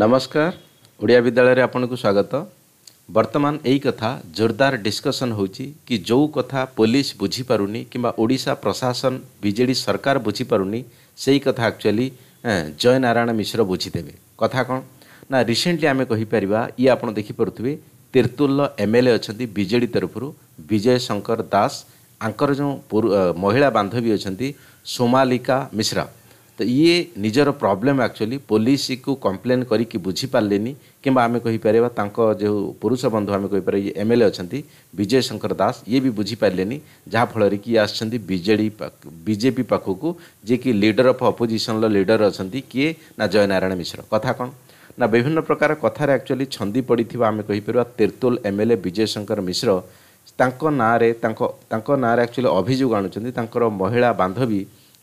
ନମସ୍କାର ଓଡ଼ିଆ ବିଦ୍ୟାଳୟରେ ଆପଣଙ୍କୁ ସ୍ୱାଗତ ବର୍ତ୍ତମାନ ଏଇ କଥା ଜୋରଦାର ଡିସ୍କସନ୍ ହେଉଛି କି ଯେଉଁ କଥା ପୋଲିସ ବୁଝିପାରୁନି କିମ୍ବା ଓଡ଼ିଶା ପ୍ରଶାସନ ବିଜେଡ଼ି ସରକାର ବୁଝିପାରୁନି ସେଇ କଥା ଆକ୍ଚୁଆଲି ଜୟନାରାୟଣ ମିଶ୍ର ବୁଝିଦେବେ କଥା କ'ଣ ନା ରିସେଣ୍ଟଲି ଆମେ କହିପାରିବା ଇଏ ଆପଣ ଦେଖିପାରୁଥିବେ ତିର୍ତ୍ତୁଲର ଏମ୍ ଏଲ୍ ଏ ଅଛନ୍ତି ବିଜେଡ଼ି ତରଫରୁ ବିଜୟ ଶଙ୍କର ଦାସ ଆଙ୍କର ଯେଉଁ ମହିଳା ବାନ୍ଧବୀ ଅଛନ୍ତି ସୋମାଲିକା ମିଶ୍ରା ତ ଇଏ ନିଜର ପ୍ରୋବ୍ଲେମ୍ ଆକ୍ଚୁଆଲି ପୋଲିସକୁ କମ୍ପ୍ଲେନ୍ କରିକି ବୁଝିପାରିଲେନି କିମ୍ବା ଆମେ କହିପାରିବା ତାଙ୍କ ଯେଉଁ ପୁରୁଷ ବନ୍ଧୁ ଆମେ କହିପାରିବା ଇଏ ଏମ୍ ଏଲ୍ ଏ ଅଛନ୍ତି ବିଜୟ ଶଙ୍କର ଦାସ ଇଏ ବି ବୁଝିପାରିଲେନି ଯାହାଫଳରେ କି ଆସିଛନ୍ତି ବିଜେଡ଼ି ବିଜେପି ପାଖକୁ ଯିଏକି ଲିଡର୍ ଅଫ୍ ଅପୋଜିସନ୍ର ଲିଡର୍ ଅଛନ୍ତି କିଏ ନା ଜୟନାରାୟଣ ମିଶ୍ର କଥା କ'ଣ ନା ବିଭିନ୍ନ ପ୍ରକାର କଥାରେ ଆକ୍ଚୁଆଲି ଛନ୍ଦି ପଡ଼ିଥିବା ଆମେ କହିପାରିବା Tirtol M L A Bijay Shankar Mishra ତାଙ୍କ ନାଁରେ ତାଙ୍କ ତାଙ୍କ ନାଁରେ ଆକ୍ଚୁଆଲି ଅଭିଯୋଗ ଆଣୁଛନ୍ତି ତାଙ୍କର ମହିଳା ବାନ୍ଧବୀ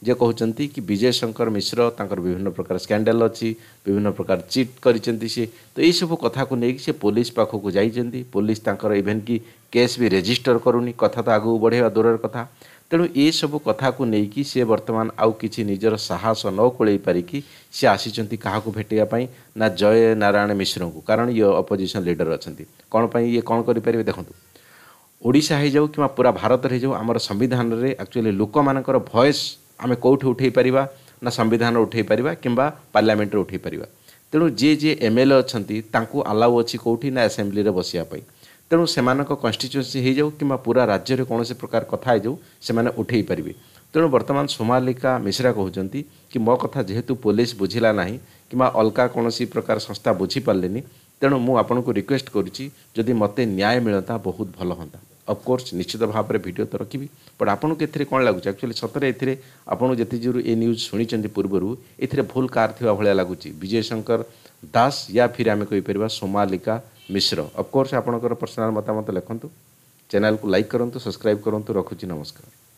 যে କହୁଛନ୍ତି କି ବିଜୟ ଶଙ୍କର ମିଶ୍ର ତାଙ୍କର ବିଭିନ୍ନ ପ୍ରକାର ସ୍କାଣ୍ଡାଲ ଅଛି ବିଭିନ୍ନ ପ୍ରକାର ଚିଟ୍ କରିଛନ୍ତି ସିଏ ତ ଏଇସବୁ କଥାକୁ ନେଇକି ସେ ପୋଲିସ ପାଖକୁ ଯାଇଛନ୍ତି ପୋଲିସ ତାଙ୍କର ଇଭେନ୍ କି କେସ୍ ବି ରେଜିଷ୍ଟର କରୁନି କଥା ତ ଆଗକୁ ବଢ଼େଇବା ଦୂରର କଥା ତେଣୁ ଏସବୁ କଥାକୁ ନେଇକି ସିଏ ବର୍ତ୍ତମାନ ଆଉ କିଛି ନିଜର ସାହସ ନ କୋଳେଇ ପାରିକି ସିଏ ଆସିଛନ୍ତି କାହାକୁ ଭେଟିବା ପାଇଁ ନା ଜୟ ନାରାୟଣ ମିଶ୍ରଙ୍କୁ କାରଣ ଇଏ ଅପୋଜିସନ୍ ଲିଡର ଅଛନ୍ତି କ'ଣ ପାଇଁ ଇଏ କ'ଣ କରିପାରିବେ ଦେଖନ୍ତୁ ଓଡ଼ିଶା ହେଇଯାଉ କିମ୍ବା ପୁରା ଭାରତରେ ହୋଇଯାଉ ଆମର ସମ୍ବିଧାନରେ ଆକ୍ଚୁଆଲି ଲୋକମାନଙ୍କର ଭଏସ୍ ଆମେ କେଉଁଠି ଉଠାଇ ପାରିବା ନା ସମ୍ବିଧାନରେ ଉଠାଇ ପାରିବା କିମ୍ବା ପାର୍ଲାମେଣ୍ଟରେ ଉଠାଇ ପାରିବା ତେଣୁ ଯିଏ ଯିଏ ଏମ୍ ଏଲ୍ ଏ ଅଛନ୍ତି ତାଙ୍କୁ ଆଲାଉ ଅଛି କେଉଁଠି ନା ଆସେମ୍ବ୍ଲିରେ ବସିବା ପାଇଁ ତେଣୁ ସେମାନଙ୍କ କନଷ୍ଟିଚୁଏନ୍ସି ହୋଇଯାଉ କିମ୍ବା ପୁରା ରାଜ୍ୟରେ କୌଣସି ପ୍ରକାର କଥା ହୋଇଯାଉ ସେମାନେ ଉଠାଇ ପାରିବେ ତେଣୁ ବର୍ତ୍ତମାନ ସୋମାଲିକା ମିଶ୍ରା କହୁଛନ୍ତି କି ମୋ କଥା ଯେହେତୁ ପୋଲିସ ବୁଝିଲା ନାହିଁ କିମ୍ବା ଅଲଗା କୌଣସି ପ୍ରକାର ସଂସ୍ଥା ବୁଝିପାରିଲେନି ତେଣୁ ମୁଁ ଆପଣଙ୍କୁ ରିକ୍ୱେଷ୍ଟ କରୁଛି ଯଦି ମୋତେ ନ୍ୟାୟ ମିଳନ୍ତା ବହୁତ ଭଲ ହୁଅନ୍ତା ଅଫକୋର୍ସ ନିଶ୍ଚିତ ଭାବରେ ଭିଡ଼ିଓ ତ ରଖିବି ବଟ୍ ଆପଣଙ୍କୁ ଏଥିରେ କ'ଣ ଲାଗୁଛି ଆକ୍ଚୁଆଲି ସତରେ ଏଥିରେ ଆପଣ ଯେତେ ଯୋରୁ ଏ ନ୍ୟୁଜ୍ ଶୁଣିଛନ୍ତି ପୂର୍ବରୁ ଏଥିରେ ଭୁଲ କାର ଥିବା ଭଳିଆ ଲାଗୁଛି ବିଜୟ ଶଙ୍କର ଦାସ ୟା ଫିର୍ ଆମେ କହିପାରିବା ସୋମାଲିକା ମିଶ୍ର ଅଫକୋର୍ସ ଆପଣଙ୍କର ପର୍ସନାଲ୍ ମତାମତ ଲେଖନ୍ତୁ ଚ୍ୟାନେଲ୍କୁ ଲାଇକ୍ କରନ୍ତୁ ସବସ୍କ୍ରାଇବ୍ କରନ୍ତୁ ରଖୁଛି ନମସ୍କାର